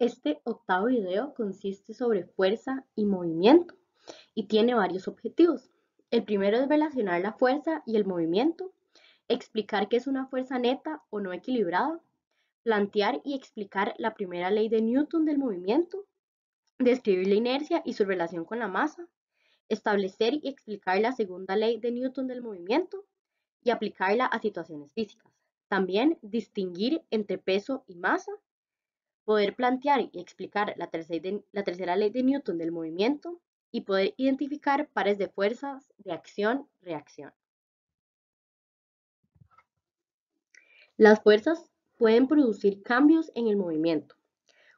Este octavo video consiste sobre fuerza y movimiento y tiene varios objetivos. El primero es relacionar la fuerza y el movimiento, explicar qué es una fuerza neta o no equilibrada, plantear y explicar la primera ley de Newton del movimiento, describir la inercia y su relación con la masa, establecer y explicar la segunda ley de Newton del movimiento y aplicarla a situaciones físicas. También distinguir entre peso y masa, poder plantear y explicar la tercera, la tercera ley de Newton del movimiento y poder identificar pares de fuerzas de acción-reacción. Las fuerzas pueden producir cambios en el movimiento.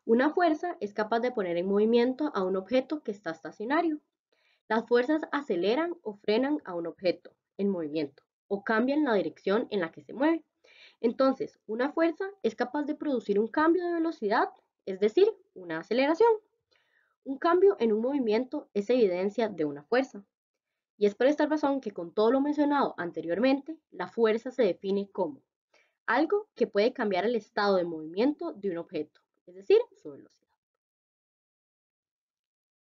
Una fuerza es capaz de poner en movimiento a un objeto que está estacionario. Las fuerzas aceleran o frenan a un objeto en movimiento o cambian la dirección en la que se mueve. Entonces, una fuerza es capaz de producir un cambio de velocidad, es decir, una aceleración. Un cambio en un movimiento es evidencia de una fuerza. Y es por esta razón que con todo lo mencionado anteriormente, la fuerza se define como algo que puede cambiar el estado de movimiento de un objeto, es decir, su velocidad.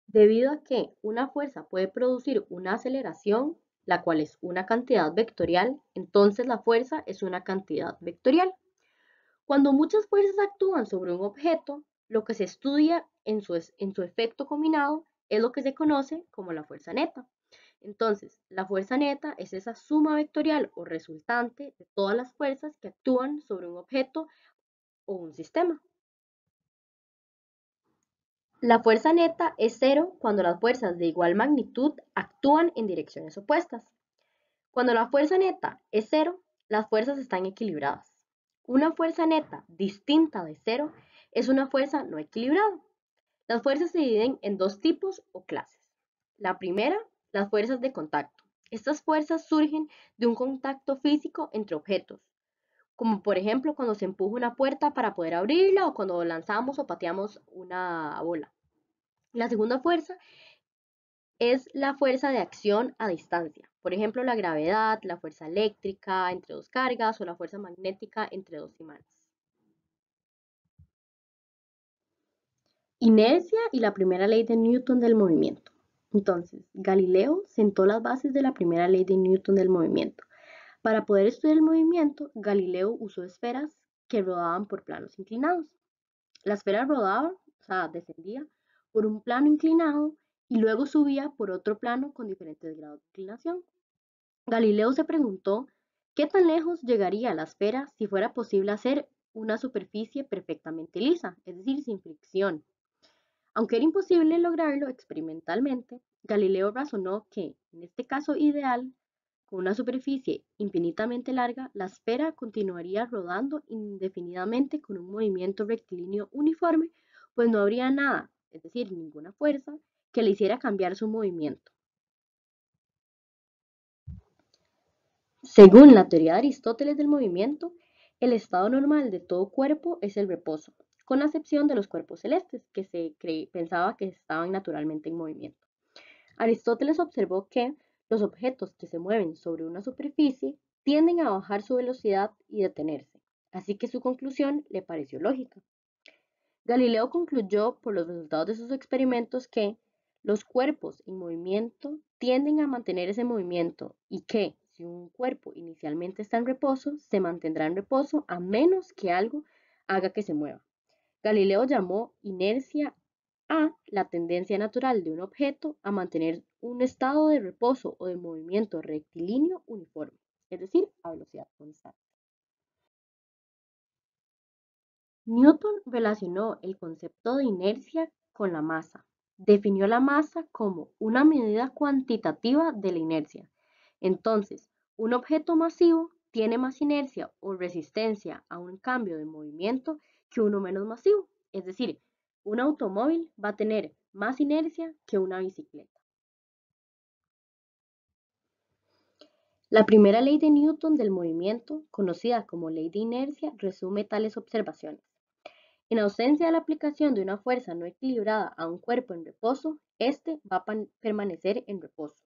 Debido a que una fuerza puede producir una aceleración, la cual es una cantidad vectorial, entonces la fuerza es una cantidad vectorial. Cuando muchas fuerzas actúan sobre un objeto, lo que se estudia en su, en su efecto combinado es lo que se conoce como la fuerza neta. Entonces, la fuerza neta es esa suma vectorial o resultante de todas las fuerzas que actúan sobre un objeto o un sistema. La fuerza neta es cero cuando las fuerzas de igual magnitud actúan en direcciones opuestas. Cuando la fuerza neta es cero, las fuerzas están equilibradas. Una fuerza neta distinta de cero es una fuerza no equilibrada. Las fuerzas se dividen en dos tipos o clases. La primera, las fuerzas de contacto. Estas fuerzas surgen de un contacto físico entre objetos, como por ejemplo cuando se empuja una puerta para poder abrirla o cuando lanzamos o pateamos una bola. La segunda fuerza es la fuerza de acción a distancia, por ejemplo la gravedad, la fuerza eléctrica entre dos cargas o la fuerza magnética entre dos imanes. Inercia y la primera ley de Newton del movimiento. Entonces, Galileo sentó las bases de la primera ley de Newton del movimiento. Para poder estudiar el movimiento, Galileo usó esferas que rodaban por planos inclinados. La esfera rodaba, o sea, descendía por un plano inclinado y luego subía por otro plano con diferentes grados de inclinación. Galileo se preguntó qué tan lejos llegaría la esfera si fuera posible hacer una superficie perfectamente lisa, es decir, sin fricción. Aunque era imposible lograrlo experimentalmente, Galileo razonó que, en este caso ideal, con una superficie infinitamente larga, la esfera continuaría rodando indefinidamente con un movimiento rectilíneo uniforme, pues no habría nada, es decir, ninguna fuerza, que le hiciera cambiar su movimiento. Según la teoría de Aristóteles del movimiento, el estado normal de todo cuerpo es el reposo, con la excepción de los cuerpos celestes, que se pensaba que estaban naturalmente en movimiento. Aristóteles observó que los objetos que se mueven sobre una superficie tienden a bajar su velocidad y detenerse, así que su conclusión le pareció lógica. Galileo concluyó por los resultados de sus experimentos que los cuerpos en movimiento tienden a mantener ese movimiento y que si un cuerpo inicialmente está en reposo, se mantendrá en reposo a menos que algo haga que se mueva. Galileo llamó inercia a. La tendencia natural de un objeto a mantener un estado de reposo o de movimiento rectilíneo uniforme, es decir, a velocidad constante. Newton relacionó el concepto de inercia con la masa. Definió la masa como una medida cuantitativa de la inercia. Entonces, un objeto masivo tiene más inercia o resistencia a un cambio de movimiento que uno menos masivo. Es decir, un automóvil va a tener más inercia que una bicicleta. La primera ley de Newton del movimiento, conocida como ley de inercia, resume tales observaciones. En ausencia de la aplicación de una fuerza no equilibrada a un cuerpo en reposo, éste va a permanecer en reposo.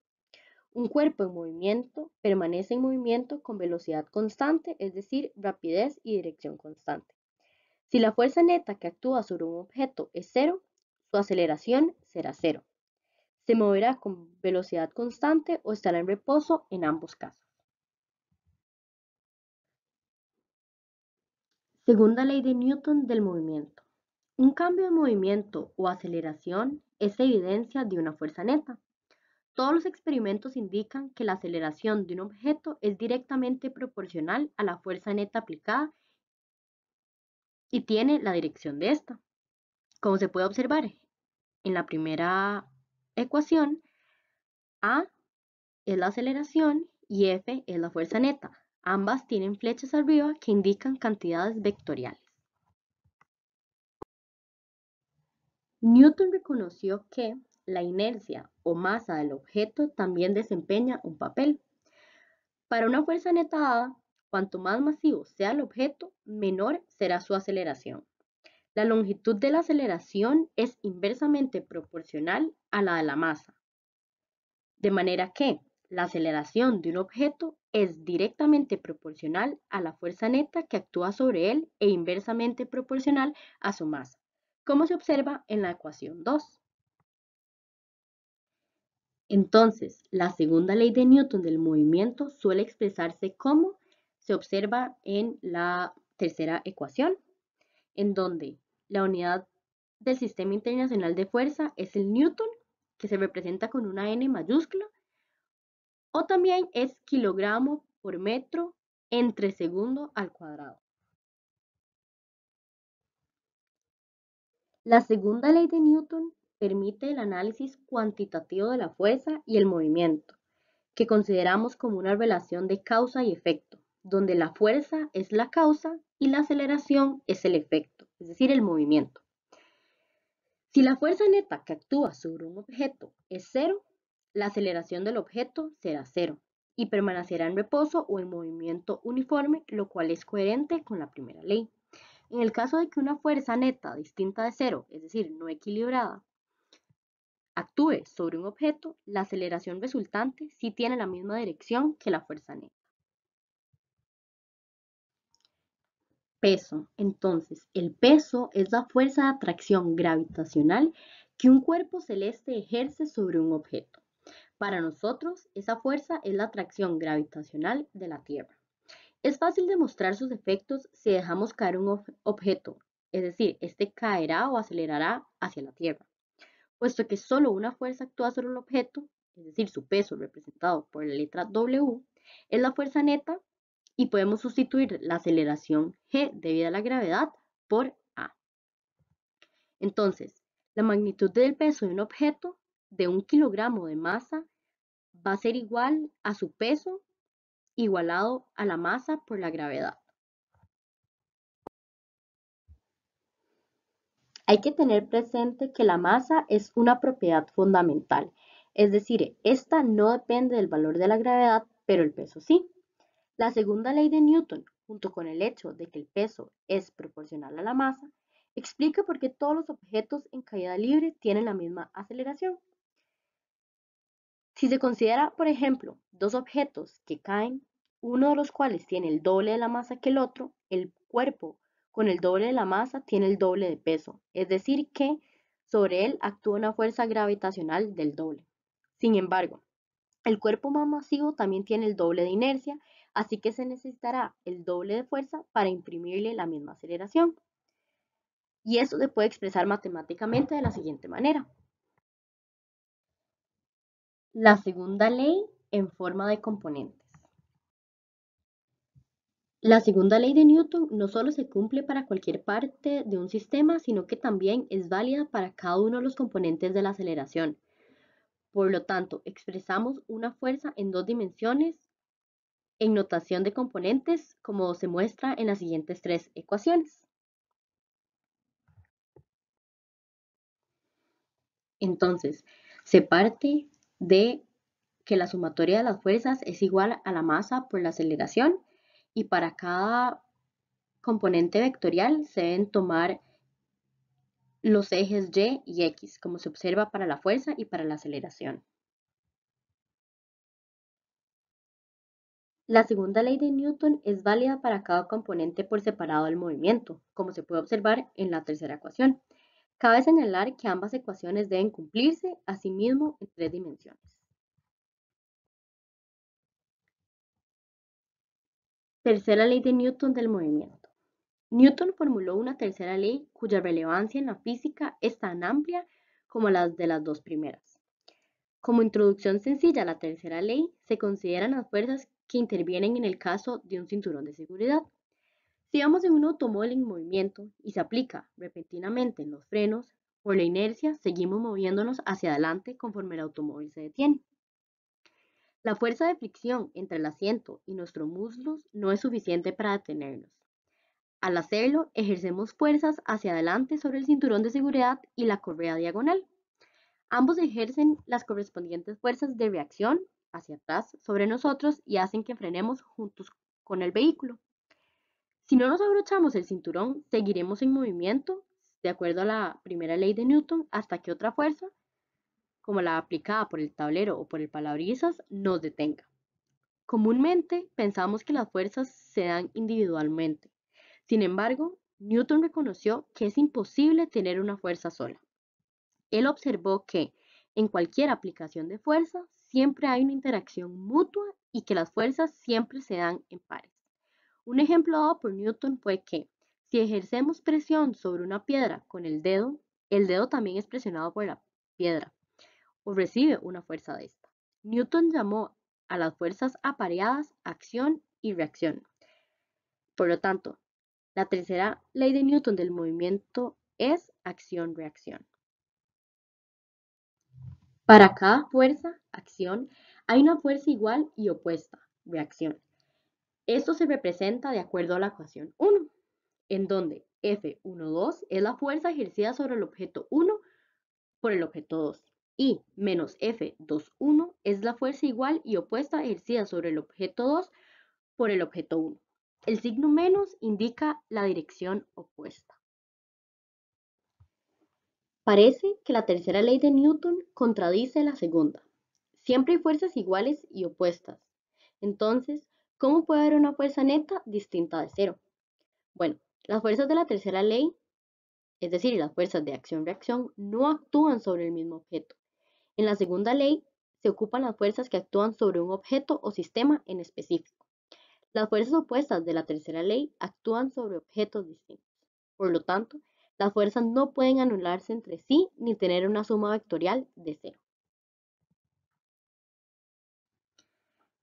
Un cuerpo en movimiento permanece en movimiento con velocidad constante, es decir, rapidez y dirección constante. Si la fuerza neta que actúa sobre un objeto es cero, su aceleración será cero. Se moverá con velocidad constante o estará en reposo en ambos casos. Segunda ley de Newton del movimiento. Un cambio de movimiento o aceleración es evidencia de una fuerza neta. Todos los experimentos indican que la aceleración de un objeto es directamente proporcional a la fuerza neta aplicada y tiene la dirección de esta. Como se puede observar en la primera ecuación, A es la aceleración y F es la fuerza neta. Ambas tienen flechas arriba que indican cantidades vectoriales. Newton reconoció que la inercia o masa del objeto también desempeña un papel. Para una fuerza neta A, Cuanto más masivo sea el objeto, menor será su aceleración. La longitud de la aceleración es inversamente proporcional a la de la masa. De manera que la aceleración de un objeto es directamente proporcional a la fuerza neta que actúa sobre él e inversamente proporcional a su masa, como se observa en la ecuación 2. Entonces, la segunda ley de Newton del movimiento suele expresarse como se observa en la tercera ecuación, en donde la unidad del sistema internacional de fuerza es el newton, que se representa con una N mayúscula, o también es kilogramo por metro entre segundo al cuadrado. La segunda ley de Newton permite el análisis cuantitativo de la fuerza y el movimiento, que consideramos como una relación de causa y efecto donde la fuerza es la causa y la aceleración es el efecto, es decir, el movimiento. Si la fuerza neta que actúa sobre un objeto es cero, la aceleración del objeto será cero y permanecerá en reposo o en movimiento uniforme, lo cual es coherente con la primera ley. En el caso de que una fuerza neta distinta de cero, es decir, no equilibrada, actúe sobre un objeto, la aceleración resultante sí tiene la misma dirección que la fuerza neta. peso. Entonces, el peso es la fuerza de atracción gravitacional que un cuerpo celeste ejerce sobre un objeto. Para nosotros, esa fuerza es la atracción gravitacional de la Tierra. Es fácil demostrar sus efectos si dejamos caer un objeto, es decir, este caerá o acelerará hacia la Tierra. Puesto que solo una fuerza actúa sobre el objeto, es decir, su peso representado por la letra W, es la fuerza neta y podemos sustituir la aceleración g debido a la gravedad por a. Entonces, la magnitud del peso de un objeto de un kilogramo de masa va a ser igual a su peso igualado a la masa por la gravedad. Hay que tener presente que la masa es una propiedad fundamental, es decir, esta no depende del valor de la gravedad, pero el peso sí. La segunda ley de Newton, junto con el hecho de que el peso es proporcional a la masa, explica por qué todos los objetos en caída libre tienen la misma aceleración. Si se considera, por ejemplo, dos objetos que caen, uno de los cuales tiene el doble de la masa que el otro, el cuerpo con el doble de la masa tiene el doble de peso, es decir que sobre él actúa una fuerza gravitacional del doble. Sin embargo, el cuerpo más masivo también tiene el doble de inercia así que se necesitará el doble de fuerza para imprimirle la misma aceleración. Y eso se puede expresar matemáticamente de la siguiente manera. La segunda ley en forma de componentes. La segunda ley de Newton no solo se cumple para cualquier parte de un sistema, sino que también es válida para cada uno de los componentes de la aceleración. Por lo tanto, expresamos una fuerza en dos dimensiones en notación de componentes, como se muestra en las siguientes tres ecuaciones. Entonces, se parte de que la sumatoria de las fuerzas es igual a la masa por la aceleración y para cada componente vectorial se deben tomar los ejes Y y X, como se observa para la fuerza y para la aceleración. La segunda ley de Newton es válida para cada componente por separado del movimiento, como se puede observar en la tercera ecuación. Cabe señalar que ambas ecuaciones deben cumplirse asimismo sí en tres dimensiones. Tercera ley de Newton del movimiento. Newton formuló una tercera ley cuya relevancia en la física es tan amplia como las de las dos primeras. Como introducción sencilla a la tercera ley, se consideran las fuerzas que intervienen en el caso de un cinturón de seguridad. Si vamos en un automóvil en movimiento y se aplica repentinamente en los frenos, por la inercia seguimos moviéndonos hacia adelante conforme el automóvil se detiene. La fuerza de fricción entre el asiento y nuestros muslos no es suficiente para detenernos. Al hacerlo, ejercemos fuerzas hacia adelante sobre el cinturón de seguridad y la correa diagonal. Ambos ejercen las correspondientes fuerzas de reacción hacia atrás sobre nosotros y hacen que frenemos juntos con el vehículo. Si no nos abrochamos el cinturón, seguiremos en movimiento, de acuerdo a la primera ley de Newton, hasta que otra fuerza, como la aplicada por el tablero o por el palabrisas nos detenga. Comúnmente pensamos que las fuerzas se dan individualmente. Sin embargo, Newton reconoció que es imposible tener una fuerza sola. Él observó que en cualquier aplicación de fuerza siempre hay una interacción mutua y que las fuerzas siempre se dan en pares. Un ejemplo dado por Newton fue que si ejercemos presión sobre una piedra con el dedo, el dedo también es presionado por la piedra o recibe una fuerza de esta. Newton llamó a las fuerzas apareadas acción y reacción. Por lo tanto, la tercera ley de Newton del movimiento es acción-reacción. Para cada fuerza, acción, hay una fuerza igual y opuesta, reacción. Esto se representa de acuerdo a la ecuación 1, en donde F12 es la fuerza ejercida sobre el objeto 1 por el objeto 2 y menos F21 es la fuerza igual y opuesta ejercida sobre el objeto 2 por el objeto 1. El signo menos indica la dirección opuesta. Parece que la tercera ley de Newton contradice la segunda. Siempre hay fuerzas iguales y opuestas. Entonces, ¿cómo puede haber una fuerza neta distinta de cero? Bueno, las fuerzas de la tercera ley, es decir, las fuerzas de acción-reacción, no actúan sobre el mismo objeto. En la segunda ley se ocupan las fuerzas que actúan sobre un objeto o sistema en específico. Las fuerzas opuestas de la tercera ley actúan sobre objetos distintos. Por lo tanto, las fuerzas no pueden anularse entre sí ni tener una suma vectorial de cero.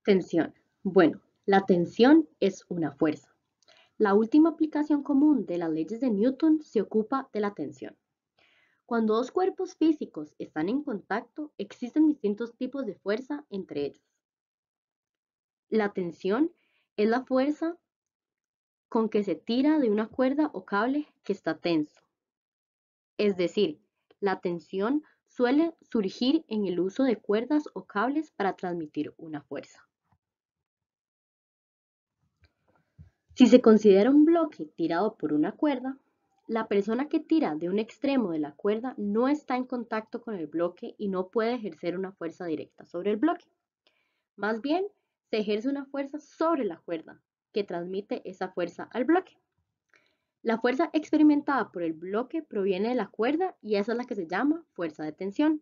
Tensión. Bueno, la tensión es una fuerza. La última aplicación común de las leyes de Newton se ocupa de la tensión. Cuando dos cuerpos físicos están en contacto, existen distintos tipos de fuerza entre ellos. La tensión es la fuerza con que se tira de una cuerda o cable que está tenso es decir, la tensión suele surgir en el uso de cuerdas o cables para transmitir una fuerza. Si se considera un bloque tirado por una cuerda, la persona que tira de un extremo de la cuerda no está en contacto con el bloque y no puede ejercer una fuerza directa sobre el bloque. Más bien, se ejerce una fuerza sobre la cuerda que transmite esa fuerza al bloque. La fuerza experimentada por el bloque proviene de la cuerda y esa es la que se llama fuerza de tensión.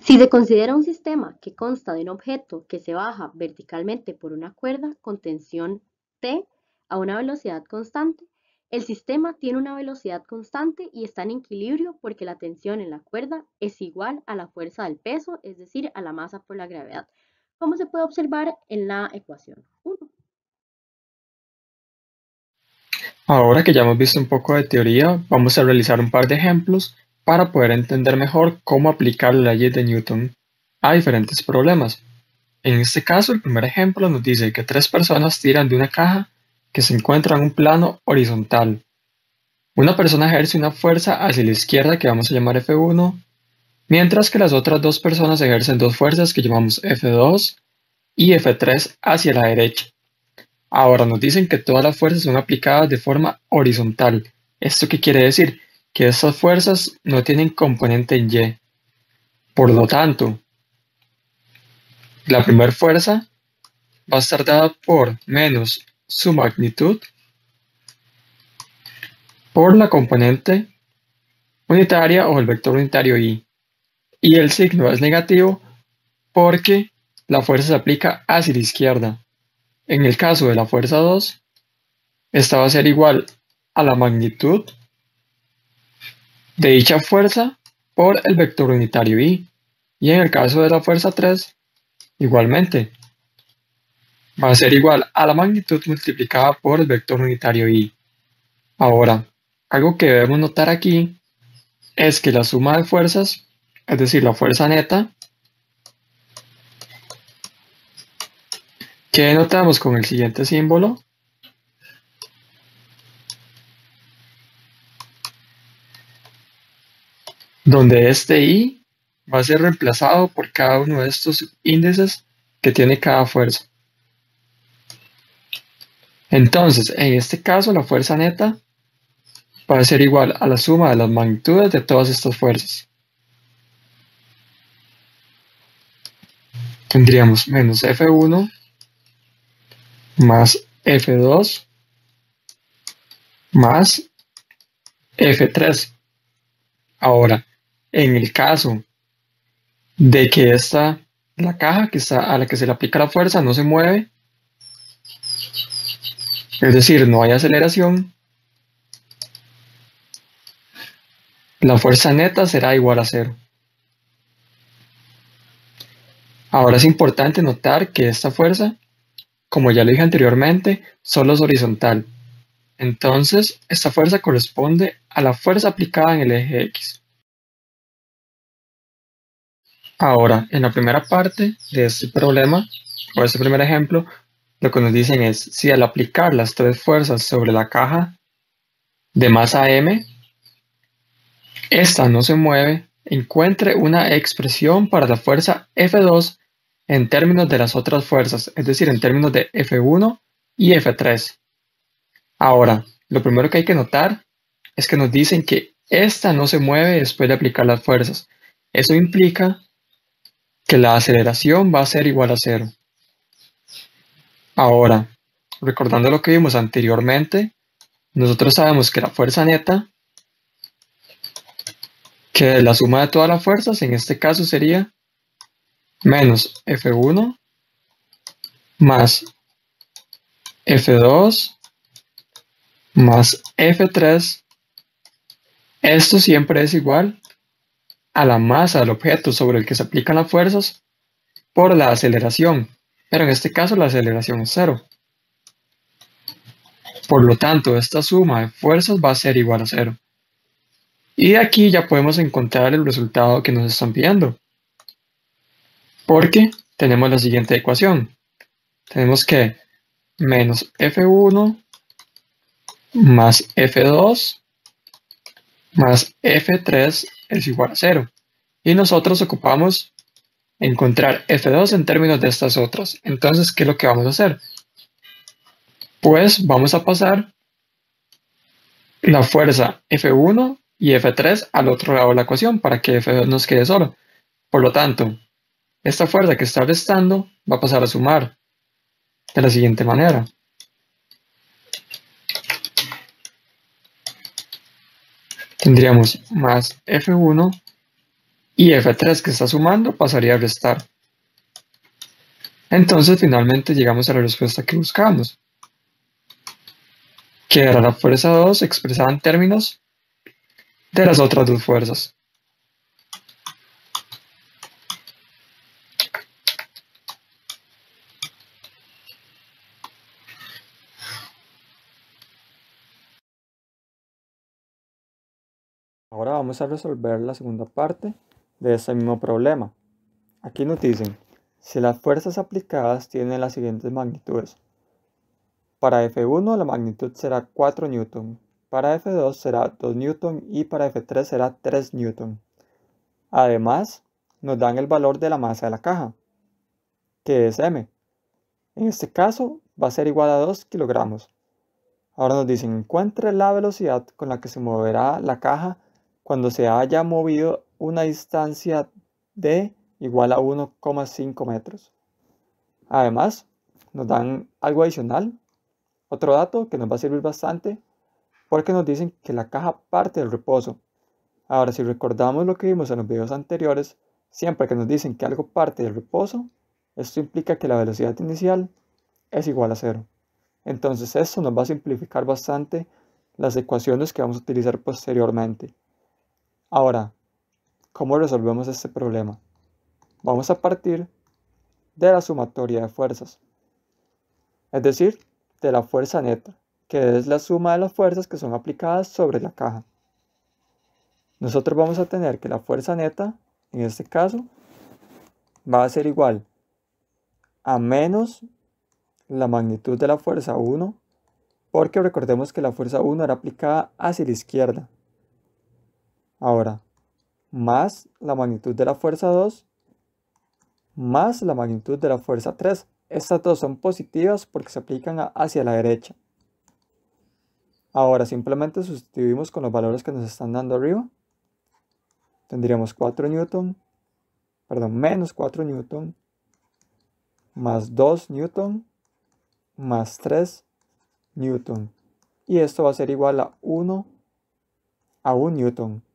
Si se considera un sistema que consta de un objeto que se baja verticalmente por una cuerda con tensión T a una velocidad constante, el sistema tiene una velocidad constante y está en equilibrio porque la tensión en la cuerda es igual a la fuerza del peso, es decir, a la masa por la gravedad, como se puede observar en la ecuación 1. Ahora que ya hemos visto un poco de teoría, vamos a realizar un par de ejemplos para poder entender mejor cómo aplicar la ley de Newton a diferentes problemas. En este caso, el primer ejemplo nos dice que tres personas tiran de una caja que se encuentra en un plano horizontal. Una persona ejerce una fuerza hacia la izquierda que vamos a llamar F1, mientras que las otras dos personas ejercen dos fuerzas que llamamos F2 y F3 hacia la derecha. Ahora nos dicen que todas las fuerzas son aplicadas de forma horizontal. ¿Esto qué quiere decir? Que estas fuerzas no tienen componente en Y. Por lo tanto, la primera fuerza va a estar dada por menos su magnitud por la componente unitaria o el vector unitario y. Y el signo es negativo porque la fuerza se aplica hacia la izquierda. En el caso de la fuerza 2, esta va a ser igual a la magnitud de dicha fuerza por el vector unitario I. Y en el caso de la fuerza 3, igualmente, va a ser igual a la magnitud multiplicada por el vector unitario I. Ahora, algo que debemos notar aquí es que la suma de fuerzas, es decir, la fuerza neta, ¿Qué notamos con el siguiente símbolo? Donde este i va a ser reemplazado por cada uno de estos índices que tiene cada fuerza. Entonces, en este caso, la fuerza neta va a ser igual a la suma de las magnitudes de todas estas fuerzas. Tendríamos menos F1 más F2 más F3. Ahora, en el caso de que esta, la caja que está, a la que se le aplica la fuerza no se mueve, es decir, no hay aceleración, la fuerza neta será igual a cero. Ahora es importante notar que esta fuerza como ya lo dije anteriormente, solo es horizontal. Entonces, esta fuerza corresponde a la fuerza aplicada en el eje X. Ahora, en la primera parte de este problema, o este primer ejemplo, lo que nos dicen es si al aplicar las tres fuerzas sobre la caja de masa M, esta no se mueve, encuentre una expresión para la fuerza F2 en términos de las otras fuerzas, es decir, en términos de F1 y F3. Ahora, lo primero que hay que notar es que nos dicen que esta no se mueve después de aplicar las fuerzas. Eso implica que la aceleración va a ser igual a cero. Ahora, recordando lo que vimos anteriormente, nosotros sabemos que la fuerza neta, que la suma de todas las fuerzas, en este caso sería menos f1 más f2 más f3. Esto siempre es igual a la masa del objeto sobre el que se aplican las fuerzas por la aceleración, pero en este caso la aceleración es cero. Por lo tanto, esta suma de fuerzas va a ser igual a cero. Y aquí ya podemos encontrar el resultado que nos están pidiendo. Porque tenemos la siguiente ecuación. Tenemos que menos f1 más f2 más f3 es igual a 0. Y nosotros ocupamos encontrar f2 en términos de estas otras. Entonces, ¿qué es lo que vamos a hacer? Pues vamos a pasar la fuerza f1 y f3 al otro lado de la ecuación para que f2 nos quede solo. Por lo tanto, esta fuerza que está restando va a pasar a sumar de la siguiente manera. Tendríamos más F1 y F3 que está sumando pasaría a restar. Entonces finalmente llegamos a la respuesta que buscamos, que era la fuerza 2 expresada en términos de las otras dos fuerzas. Ahora vamos a resolver la segunda parte de ese mismo problema. Aquí nos dicen, si las fuerzas aplicadas tienen las siguientes magnitudes. Para F1 la magnitud será 4 N, para F2 será 2 N y para F3 será 3 N. Además, nos dan el valor de la masa de la caja, que es M. En este caso va a ser igual a 2 kilogramos. Ahora nos dicen, encuentre la velocidad con la que se moverá la caja cuando se haya movido una distancia de igual a 1,5 metros. Además, nos dan algo adicional, otro dato que nos va a servir bastante, porque nos dicen que la caja parte del reposo. Ahora, si recordamos lo que vimos en los videos anteriores, siempre que nos dicen que algo parte del reposo, esto implica que la velocidad inicial es igual a cero. Entonces esto nos va a simplificar bastante las ecuaciones que vamos a utilizar posteriormente. Ahora, ¿cómo resolvemos este problema? Vamos a partir de la sumatoria de fuerzas, es decir, de la fuerza neta, que es la suma de las fuerzas que son aplicadas sobre la caja. Nosotros vamos a tener que la fuerza neta, en este caso, va a ser igual a menos la magnitud de la fuerza 1, porque recordemos que la fuerza 1 era aplicada hacia la izquierda, Ahora, más la magnitud de la fuerza 2 más la magnitud de la fuerza 3. Estas dos son positivas porque se aplican hacia la derecha. Ahora simplemente sustituimos con los valores que nos están dando arriba. Tendríamos 4 newton, perdón, menos 4 newton, más 2 newton, más 3 newton. Y esto va a ser igual a 1 a 1 newton.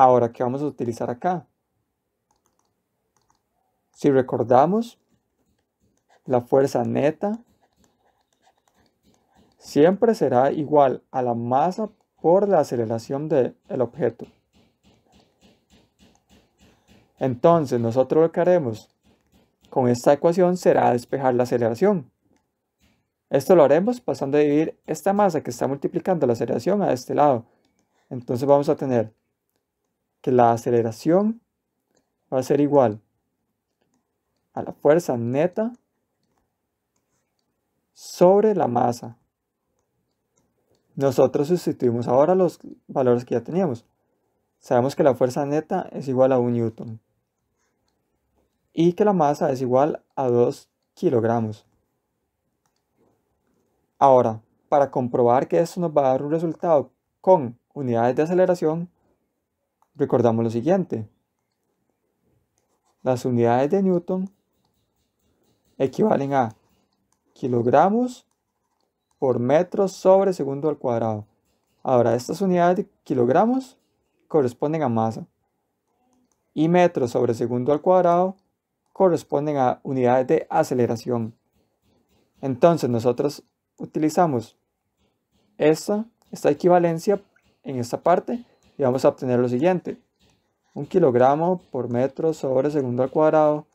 Ahora, ¿qué vamos a utilizar acá? Si recordamos, la fuerza neta siempre será igual a la masa por la aceleración del objeto. Entonces, nosotros lo que haremos con esta ecuación será despejar la aceleración. Esto lo haremos pasando a dividir esta masa que está multiplicando la aceleración a este lado. Entonces vamos a tener que la aceleración va a ser igual a la fuerza neta sobre la masa. Nosotros sustituimos ahora los valores que ya teníamos. Sabemos que la fuerza neta es igual a un newton y que la masa es igual a 2 kilogramos. Ahora, para comprobar que esto nos va a dar un resultado con unidades de aceleración, recordamos lo siguiente. Las unidades de Newton equivalen a kilogramos por metro sobre segundo al cuadrado. Ahora, estas unidades de kilogramos corresponden a masa. Y metros sobre segundo al cuadrado corresponden a unidades de aceleración. Entonces, nosotros utilizamos esta, esta equivalencia en esta parte y vamos a obtener lo siguiente. Un kilogramo por metro sobre segundo al cuadrado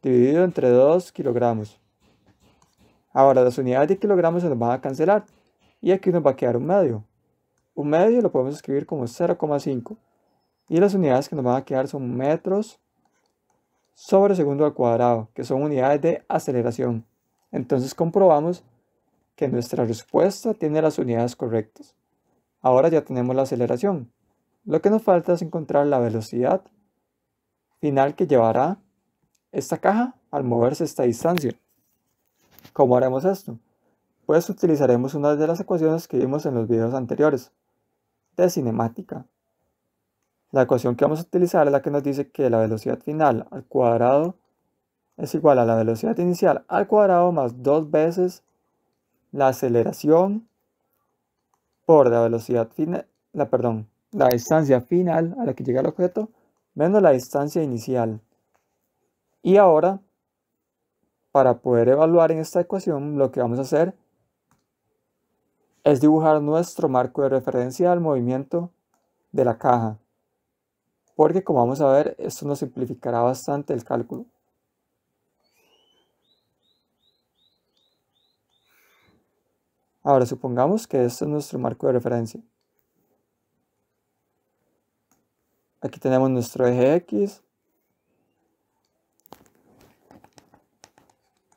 dividido entre 2 kilogramos. Ahora las unidades de kilogramos se nos van a cancelar y aquí nos va a quedar un medio. Un medio lo podemos escribir como 0,5 y las unidades que nos van a quedar son metros sobre segundo al cuadrado, que son unidades de aceleración. Entonces comprobamos que nuestra respuesta tiene las unidades correctas. Ahora ya tenemos la aceleración. Lo que nos falta es encontrar la velocidad final que llevará esta caja al moverse esta distancia. ¿Cómo haremos esto? Pues utilizaremos una de las ecuaciones que vimos en los videos anteriores, de cinemática. La ecuación que vamos a utilizar es la que nos dice que la velocidad final al cuadrado es igual a la velocidad inicial al cuadrado más dos veces la aceleración por la velocidad final, la, perdón, la distancia final a la que llega el objeto menos la distancia inicial. Y ahora, para poder evaluar en esta ecuación, lo que vamos a hacer es dibujar nuestro marco de referencia al movimiento de la caja. Porque como vamos a ver, esto nos simplificará bastante el cálculo. Ahora supongamos que este es nuestro marco de referencia. Aquí tenemos nuestro eje X.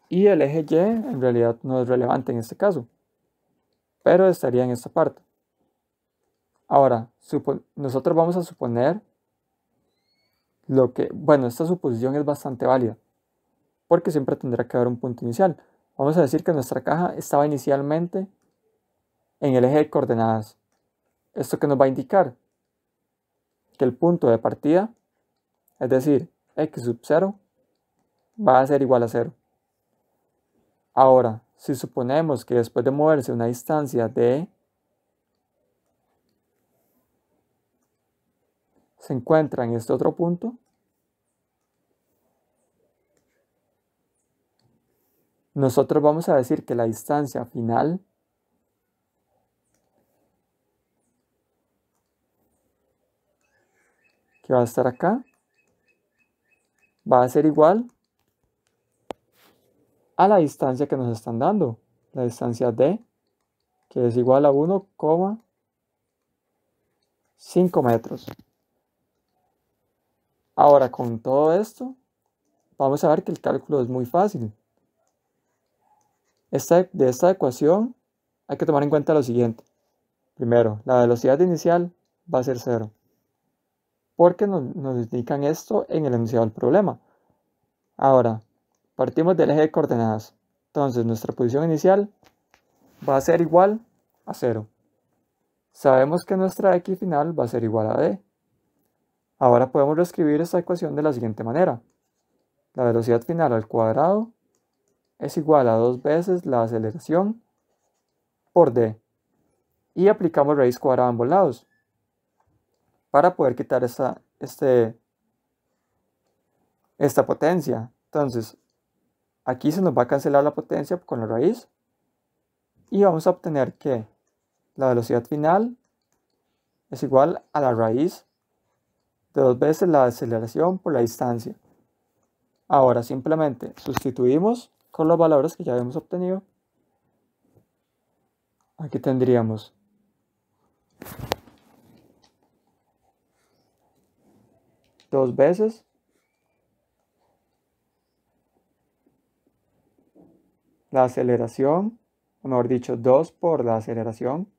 Y el eje Y en realidad no es relevante en este caso, pero estaría en esta parte. Ahora, nosotros vamos a suponer lo que, bueno, esta suposición es bastante válida, porque siempre tendrá que haber un punto inicial. Vamos a decir que nuestra caja estaba inicialmente en el eje de coordenadas. ¿Esto que nos va a indicar? que el punto de partida, es decir, x sub 0, va a ser igual a 0. Ahora, si suponemos que después de moverse una distancia de se encuentra en este otro punto, nosotros vamos a decir que la distancia final va a estar acá va a ser igual a la distancia que nos están dando, la distancia D, que es igual a 1,5 metros. Ahora, con todo esto, vamos a ver que el cálculo es muy fácil. Esta, de esta ecuación hay que tomar en cuenta lo siguiente. Primero, la velocidad inicial va a ser cero porque nos, indican esto en el enunciado del problema. Ahora, partimos del eje de coordenadas. Entonces, nuestra posición inicial va a ser igual a 0. Sabemos que nuestra x final va a ser igual a d. Ahora podemos reescribir esta ecuación de la siguiente manera. La velocidad final al cuadrado es igual a dos veces la aceleración por d. Y aplicamos raíz cuadrada a ambos lados para poder quitar esta, este, esta potencia. Entonces, aquí se nos va a cancelar la potencia con la raíz y vamos a obtener que la velocidad final es igual a la raíz de dos veces la aceleración por la distancia. Ahora simplemente sustituimos con los valores que ya hemos obtenido. Aquí tendríamos dos veces. La aceleración, o mejor dicho, 2 por la aceleración,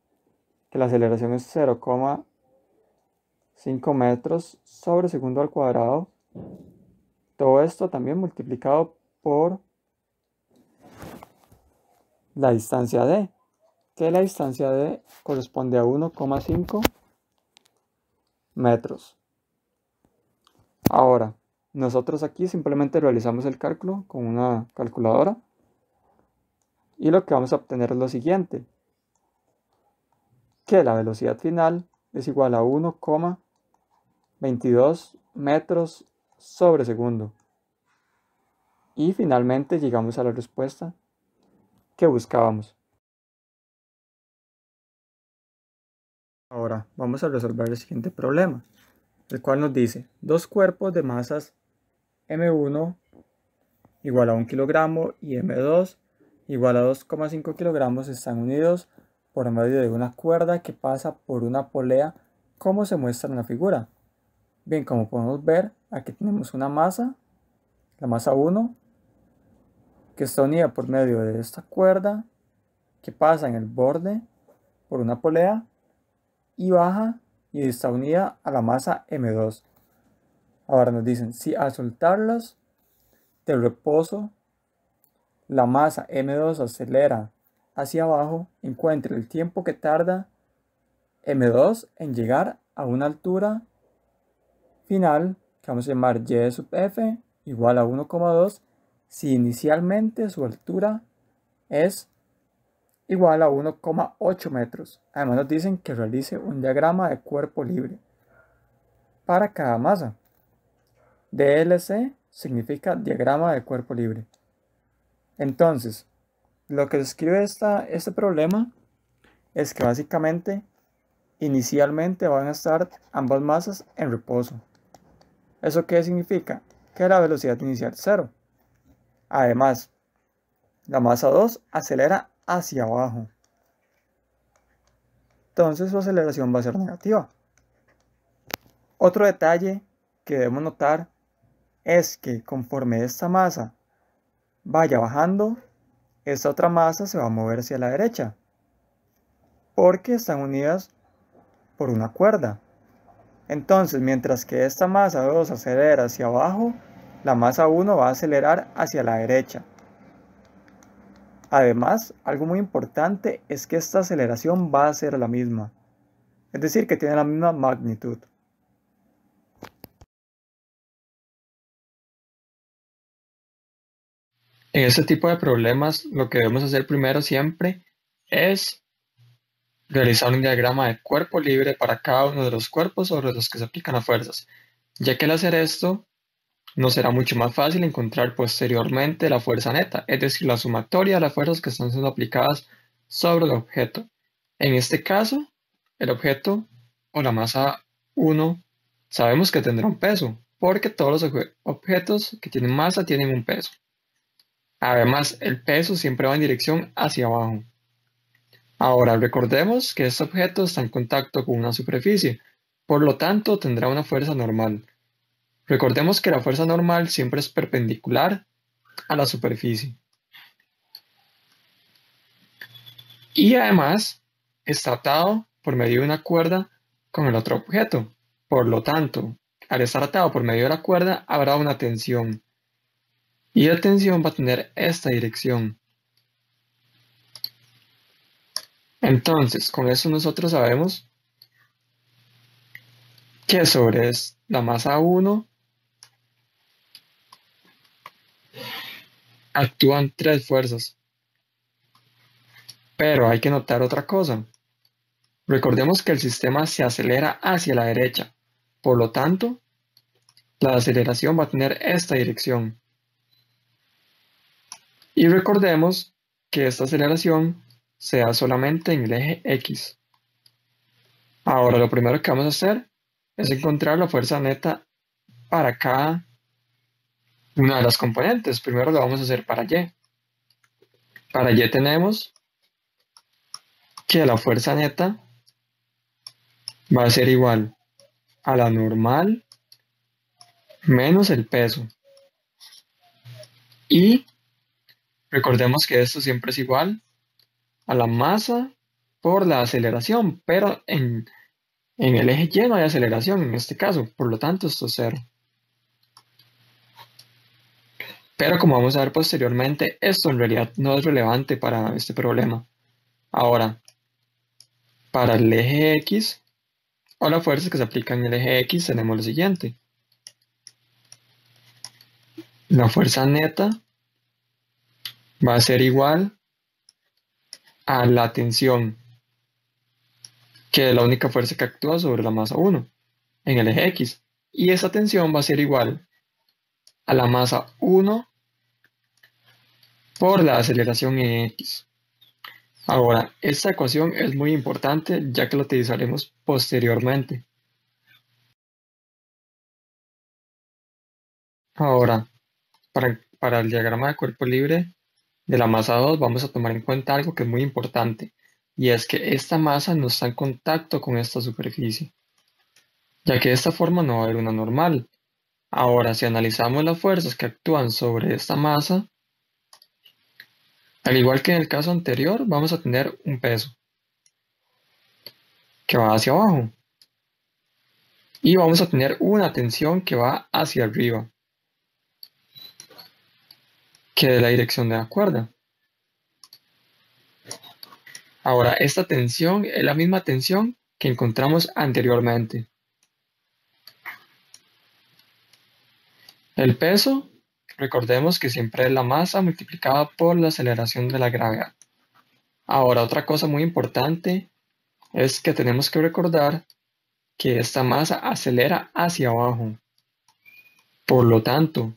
que la aceleración es 0,5 metros sobre segundo al cuadrado. Todo esto también multiplicado por la distancia D, que la distancia D corresponde a 1,5 metros. Ahora, nosotros aquí simplemente realizamos el cálculo con una calculadora y lo que vamos a obtener es lo siguiente, que la velocidad final es igual a 1,22 metros sobre segundo. Y finalmente llegamos a la respuesta que buscábamos. Ahora vamos a resolver el siguiente problema el cual nos dice dos cuerpos de masas M1 igual a 1 kilogramo y M2 igual a 2,5 kilogramos están unidos por medio de una cuerda que pasa por una polea como se muestra en la figura. Bien, como podemos ver, aquí tenemos una masa, la masa 1, que está unida por medio de esta cuerda que pasa en el borde por una polea y baja y está unida a la masa M2. Ahora nos dicen, si al soltarlas del reposo, la masa M2 acelera hacia abajo, encuentre el tiempo que tarda M2 en llegar a una altura final, que vamos a llamar Y sub F, igual a 1,2, si inicialmente su altura es igual a 1,8 metros. Además nos dicen que realice un diagrama de cuerpo libre para cada masa. DLC significa diagrama de cuerpo libre. Entonces, lo que describe esta, este problema es que básicamente inicialmente van a estar ambas masas en reposo. ¿Eso qué significa? Que la velocidad inicial es cero. Además, la masa 2 acelera hacia abajo. Entonces su aceleración va a ser negativa. Otro detalle que debemos notar es que conforme esta masa vaya bajando, esta otra masa se va a mover hacia la derecha, porque están unidas por una cuerda. Entonces, mientras que esta masa 2 acelera hacia abajo, la masa 1 va a acelerar hacia la derecha. Además, algo muy importante es que esta aceleración va a ser la misma, es decir, que tiene la misma magnitud. En este tipo de problemas, lo que debemos hacer primero siempre es realizar un diagrama de cuerpo libre para cada uno de los cuerpos sobre los que se aplican las fuerzas, ya que al hacer esto nos será mucho más fácil encontrar posteriormente la fuerza neta, es decir, la sumatoria de las fuerzas que están siendo aplicadas sobre el objeto. En este caso, el objeto o la masa 1 sabemos que tendrá un peso, porque todos los objetos que tienen masa tienen un peso. Además, el peso siempre va en dirección hacia abajo. Ahora, recordemos que este objeto está en contacto con una superficie, por lo tanto tendrá una fuerza normal. Recordemos que la fuerza normal siempre es perpendicular a la superficie. Y además está atado por medio de una cuerda con el otro objeto. Por lo tanto, al estar atado por medio de la cuerda habrá una tensión. Y la tensión va a tener esta dirección. Entonces, con eso nosotros sabemos que sobre la masa 1 actúan tres fuerzas. Pero hay que notar otra cosa. Recordemos que el sistema se acelera hacia la derecha, por lo tanto, la aceleración va a tener esta dirección. Y recordemos que esta aceleración se da solamente en el eje X. Ahora lo primero que vamos a hacer es encontrar la fuerza neta para cada una de las componentes. Primero lo vamos a hacer para Y. Para Y tenemos que la fuerza neta va a ser igual a la normal menos el peso. Y recordemos que esto siempre es igual a la masa por la aceleración, pero en, el eje Y no hay aceleración en este caso, por lo tanto esto es cero. Pero como vamos a ver posteriormente, esto en realidad no es relevante para este problema. Ahora, para el eje X o las fuerzas que se aplican en el eje X tenemos lo siguiente. La fuerza neta va a ser igual a la tensión, que es la única fuerza que actúa sobre la masa 1 en el eje X. Y esa tensión va a ser igual a la masa 1 por la aceleración en x. Ahora, esta ecuación es muy importante ya que la utilizaremos posteriormente. Ahora, para, el diagrama de cuerpo libre de la masa 2 vamos a tomar en cuenta algo que es muy importante y es que esta masa no está en contacto con esta superficie, ya que de esta forma no va a haber una normal. Ahora, si analizamos las fuerzas que actúan sobre esta masa, al igual que en el caso anterior, vamos a tener un peso que va hacia abajo. Y vamos a tener una tensión que va hacia arriba, que es la dirección de la cuerda. Ahora, esta tensión es la misma tensión que encontramos anteriormente. El peso Recordemos que siempre es la masa multiplicada por la aceleración de la gravedad. Ahora, otra cosa muy importante es que tenemos que recordar que esta masa acelera hacia abajo. Por lo tanto,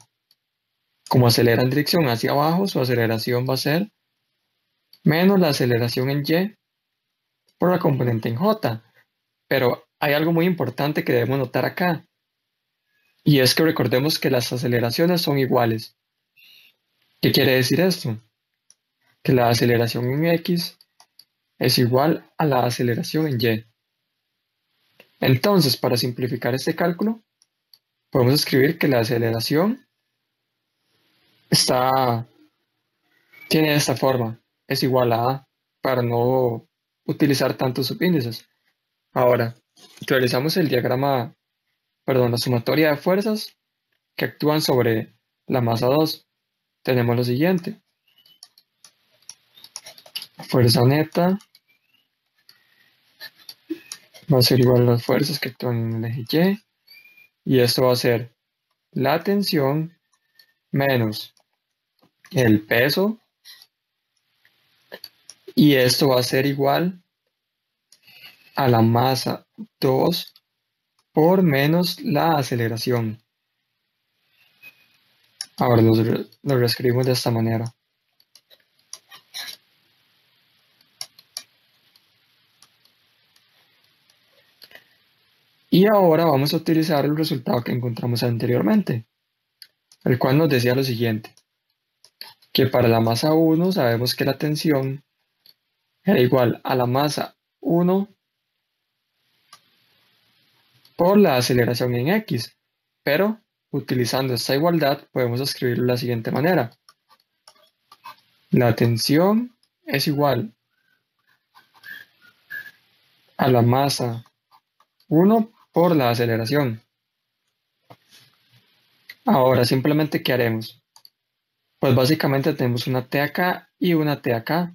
como acelera en dirección hacia abajo, su aceleración va a ser menos la aceleración en Y por la componente en J. Pero hay algo muy importante que debemos notar acá, y es que recordemos que las aceleraciones son iguales. ¿Qué quiere decir esto? Que la aceleración en X es igual a la aceleración en Y. Entonces, para simplificar este cálculo, podemos escribir que la aceleración está, tiene esta forma, es igual a A, para no utilizar tantos subíndices. Ahora, realizamos el diagrama perdón, la sumatoria de fuerzas que actúan sobre la masa 2, tenemos lo siguiente. Fuerza neta va a ser igual a las fuerzas que actúan en el eje Y. Y esto va a ser la tensión menos el peso. Y esto va a ser igual a la masa 2 por menos la aceleración. Ahora lo, reescribimos de esta manera. Y ahora vamos a utilizar el resultado que encontramos anteriormente, el cual nos decía lo siguiente, que para la masa 1 sabemos que la tensión era igual a la masa 1 por la aceleración en x, pero utilizando esta igualdad podemos escribirlo de la siguiente manera. La tensión es igual a la masa 1 por la aceleración. Ahora, simplemente, ¿qué haremos? Pues básicamente tenemos una T acá y una T acá.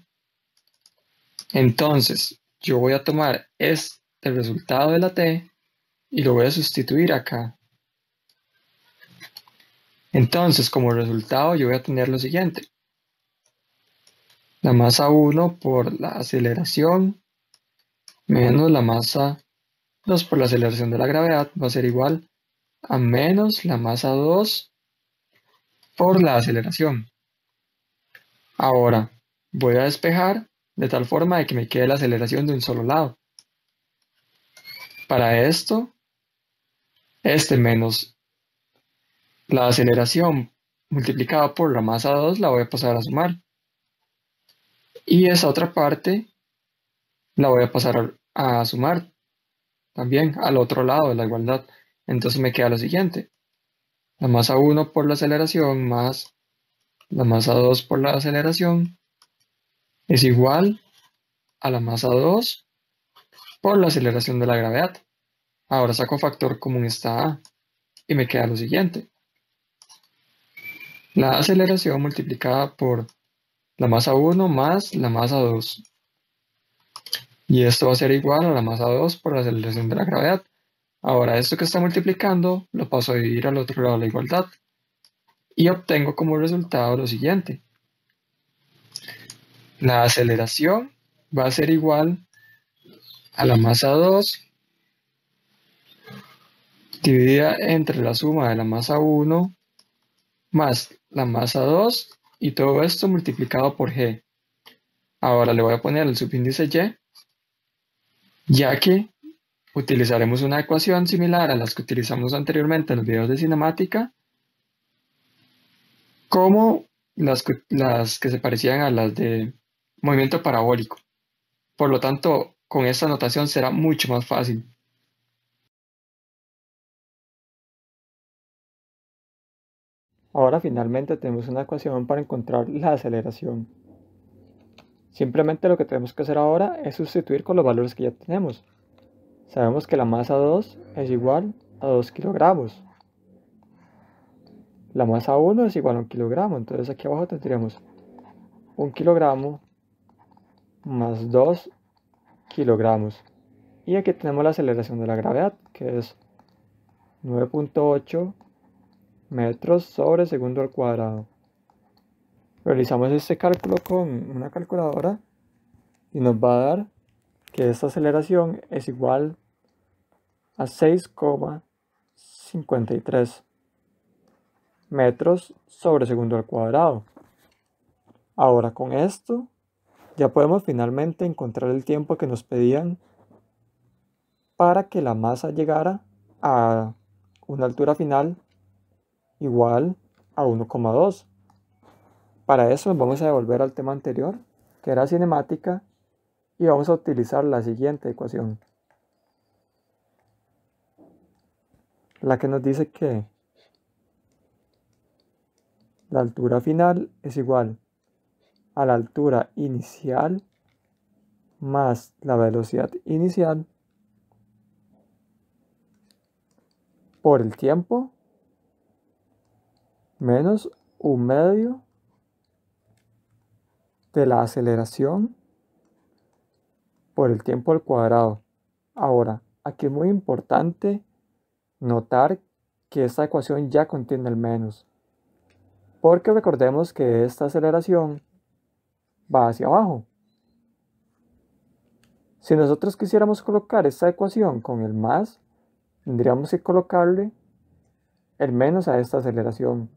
Entonces, yo voy a tomar este resultado de la T y lo voy a sustituir acá. Entonces, como resultado, yo voy a tener lo siguiente. La masa 1 por la aceleración menos la masa 2 por la aceleración de la gravedad va a ser igual a menos la masa 2 por la aceleración. Ahora, voy a despejar de tal forma de que me quede la aceleración de un solo lado. Para esto, este menos la aceleración multiplicada por la masa 2 la voy a pasar a sumar. Y esa otra parte la voy a pasar a, sumar también al otro lado de la igualdad. Entonces me queda lo siguiente. La masa 1 por la aceleración más la masa 2 por la aceleración es igual a la masa 2 por la aceleración de la gravedad. Ahora saco factor común esta A y me queda lo siguiente. La aceleración multiplicada por la masa 1 más la masa 2. Y esto va a ser igual a la masa 2 por la aceleración de la gravedad. Ahora esto que está multiplicando lo paso a dividir al otro lado de la igualdad. Y obtengo como resultado lo siguiente. La aceleración va a ser igual a la masa 2 dividida entre la suma de la masa 1 más la masa 2 y todo esto multiplicado por g. Ahora le voy a poner el subíndice y, ya que utilizaremos una ecuación similar a las que utilizamos anteriormente en los videos de cinemática, como las que, las que se parecían a las de movimiento parabólico. Por lo tanto, con esta notación será mucho más fácil. Ahora finalmente tenemos una ecuación para encontrar la aceleración. Simplemente lo que tenemos que hacer ahora es sustituir con los valores que ya tenemos. Sabemos que la masa 2 es igual a 2 kilogramos. La masa 1 es igual a 1 kilogramo, entonces aquí abajo tendríamos 1 kilogramo más 2 kilogramos. Y aquí tenemos la aceleración de la gravedad, que es 9.8 metros sobre segundo al cuadrado. Realizamos este cálculo con una calculadora y nos va a dar que esta aceleración es igual a 6,53 metros sobre segundo al cuadrado. Ahora con esto ya podemos finalmente encontrar el tiempo que nos pedían para que la masa llegara a una altura final igual a 1,2. Para eso nos vamos a devolver al tema anterior, que era cinemática, y vamos a utilizar la siguiente ecuación. La que nos dice que la altura final es igual a la altura inicial más la velocidad inicial por el tiempo menos un medio de la aceleración por el tiempo al cuadrado. Ahora, aquí es muy importante notar que esta ecuación ya contiene el menos. Porque recordemos que esta aceleración va hacia abajo. Si nosotros quisiéramos colocar esta ecuación con el más, tendríamos que colocarle el menos a esta aceleración.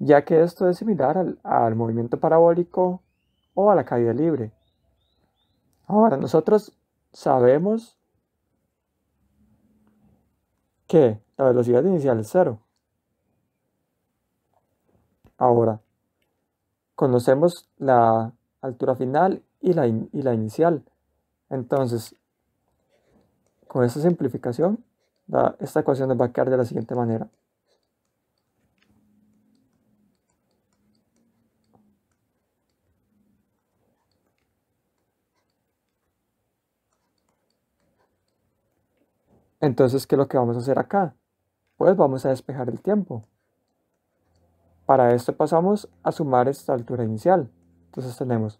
ya que esto es similar al, movimiento parabólico o a la caída libre. Ahora, nosotros sabemos que la velocidad inicial es cero. Ahora, conocemos la altura final y la, inicial. Entonces, con esta simplificación, esta ecuación nos va a quedar de la siguiente manera. Entonces, ¿qué es lo que vamos a hacer acá? Pues vamos a despejar el tiempo. Para esto pasamos a sumar esta altura inicial. Entonces tenemos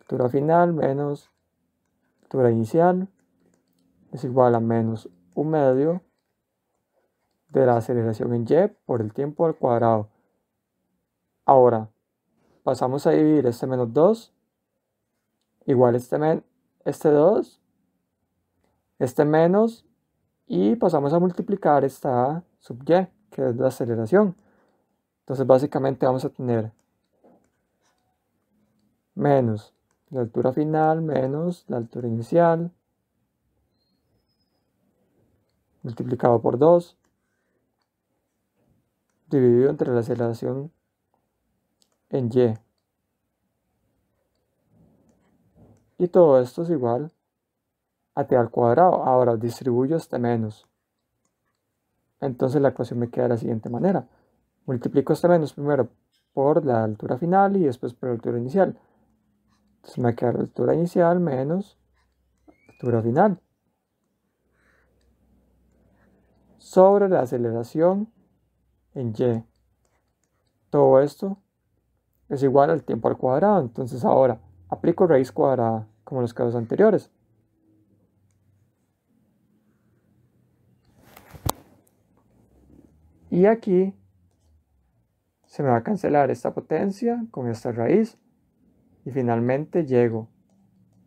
altura final menos altura inicial es igual a menos un medio de la aceleración en y por el tiempo al cuadrado. Ahora, pasamos a dividir este menos 2 igual este, este 2, este menos y pasamos a multiplicar esta sub y, que es la aceleración. Entonces básicamente vamos a tener menos la altura final menos la altura inicial multiplicado por 2 dividido entre la aceleración en y. Y todo esto es igual t al cuadrado. Ahora distribuyo este menos. Entonces la ecuación me queda de la siguiente manera. Multiplico este menos primero por la altura final y después por la altura inicial. Entonces me queda la altura inicial menos altura final. Sobre la aceleración en y. Todo esto es igual al tiempo al cuadrado. Entonces ahora aplico raíz cuadrada como en los casos anteriores. Y aquí se me va a cancelar esta potencia con esta raíz. Y finalmente llego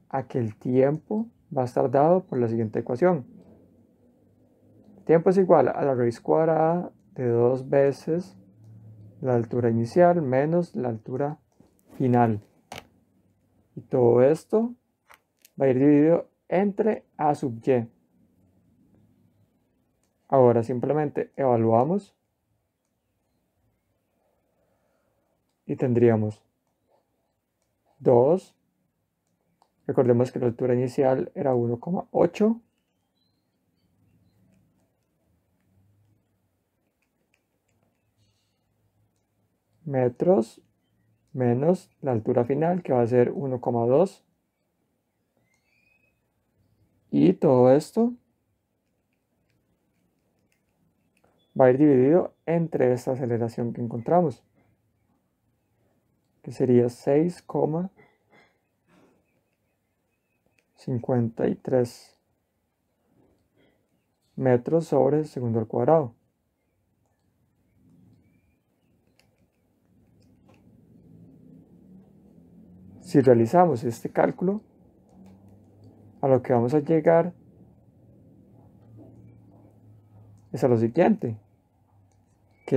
a que el tiempo va a estar dado por la siguiente ecuación. tiempo es igual a la raíz cuadrada de dos veces la altura inicial menos la altura final. Y todo esto va a ir dividido entre A sub Y. Ahora simplemente evaluamos y tendríamos 2. Recordemos que la altura inicial era 1,8. metros menos la altura final que va a ser 1,2 y todo esto va a ir dividido entre esta aceleración que encontramos, que sería 6,53 metros sobre segundo al cuadrado. Si realizamos este cálculo, a lo que vamos a llegar es a lo siguiente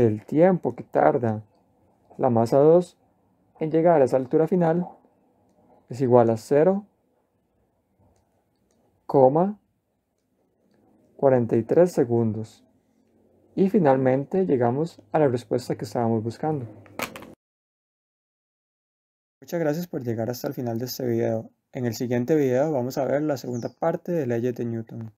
el tiempo que tarda la masa 2 en llegar a esa altura final es igual a 0,43 segundos. Y finalmente llegamos a la respuesta que estábamos buscando. Muchas gracias por llegar hasta el final de este video. En el siguiente video vamos a ver la segunda parte de leyes de Newton.